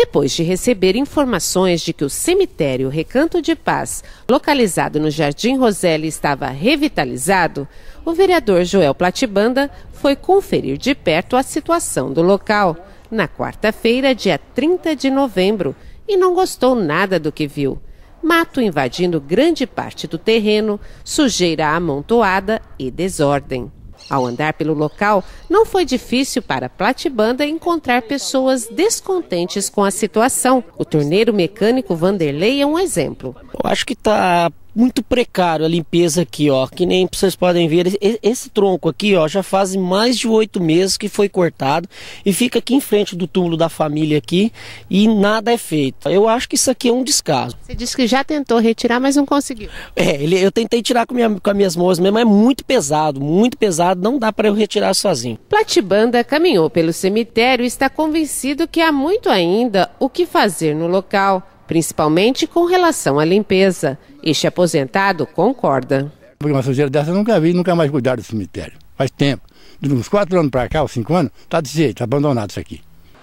Depois de receber informações de que o cemitério Recanto de Paz, localizado no Jardim Roselli, estava revitalizado, o vereador Joel Platibanda foi conferir de perto a situação do local, na quarta-feira, dia 30 de novembro, e não gostou nada do que viu. Mato invadindo grande parte do terreno, sujeira amontoada e desordem. Ao andar pelo local, não foi difícil para Platibanda encontrar pessoas descontentes com a situação. O torneiro mecânico Vanderlei é um exemplo. Eu acho que está muito precário a limpeza aqui, ó. Que nem vocês podem ver, esse tronco aqui, ó, já faz mais de oito meses que foi cortado e fica aqui em frente do túmulo da família aqui e nada é feito. Eu acho que isso aqui é um descaso. Você disse que já tentou retirar, mas não conseguiu. É, ele, eu tentei tirar com, minha, com as minhas mãos mesmo, é muito pesado, muito pesado, não dá para eu retirar sozinho. Platibanda caminhou pelo cemitério e está convencido que há muito ainda o que fazer no local principalmente com relação à limpeza. Este aposentado concorda. Uma sujeira dessa eu nunca vi, nunca mais cuidar do cemitério. Faz tempo. De uns quatro anos para cá, ou cinco anos, está desse jeito, tá abandonado isso aqui.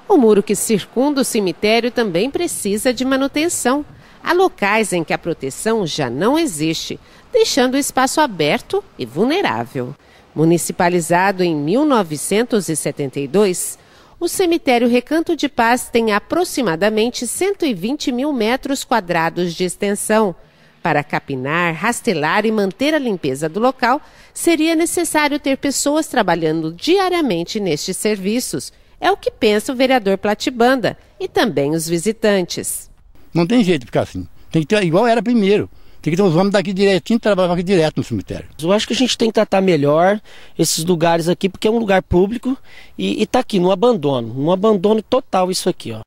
O muro que circunda o cemitério também precisa de manutenção. Há locais em que a proteção já não existe, deixando o espaço aberto e vulnerável. Municipalizado em 1972, o cemitério Recanto de Paz tem aproximadamente 120 mil metros quadrados de extensão. Para capinar, rastelar e manter a limpeza do local, seria necessário ter pessoas trabalhando diariamente nestes serviços. É o que pensa o vereador Platibanda e também os visitantes. Não tem jeito de ficar assim. Tem que ter igual era primeiro. Tem que ter uns homens daqui direitinho trabalhar aqui direto no cemitério. Eu acho que a gente tem que tratar melhor esses lugares aqui, porque é um lugar público e está aqui, no abandono, um abandono total isso aqui, ó.